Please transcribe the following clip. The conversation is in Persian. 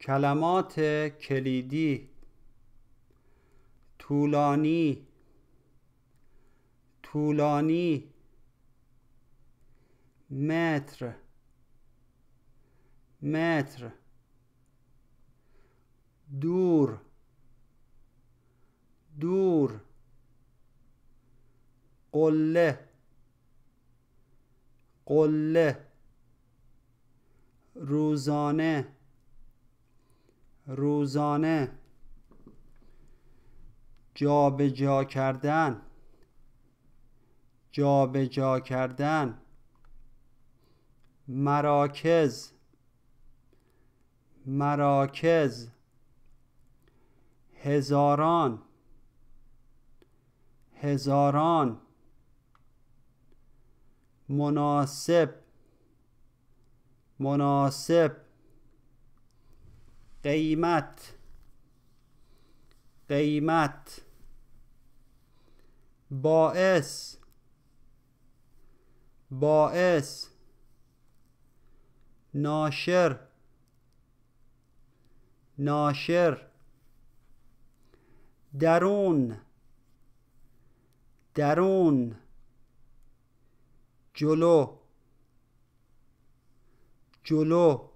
کلمات کلیدی طولانی طولانی متر متر دور دور قله قله روزانه روزانه جابجا جا کردن جابجا جا کردن مراکز مراکز هزاران هزاران مناسب مناسب قیمت قیمت باعث باعث ناشر ناشر درون درون جلو جلو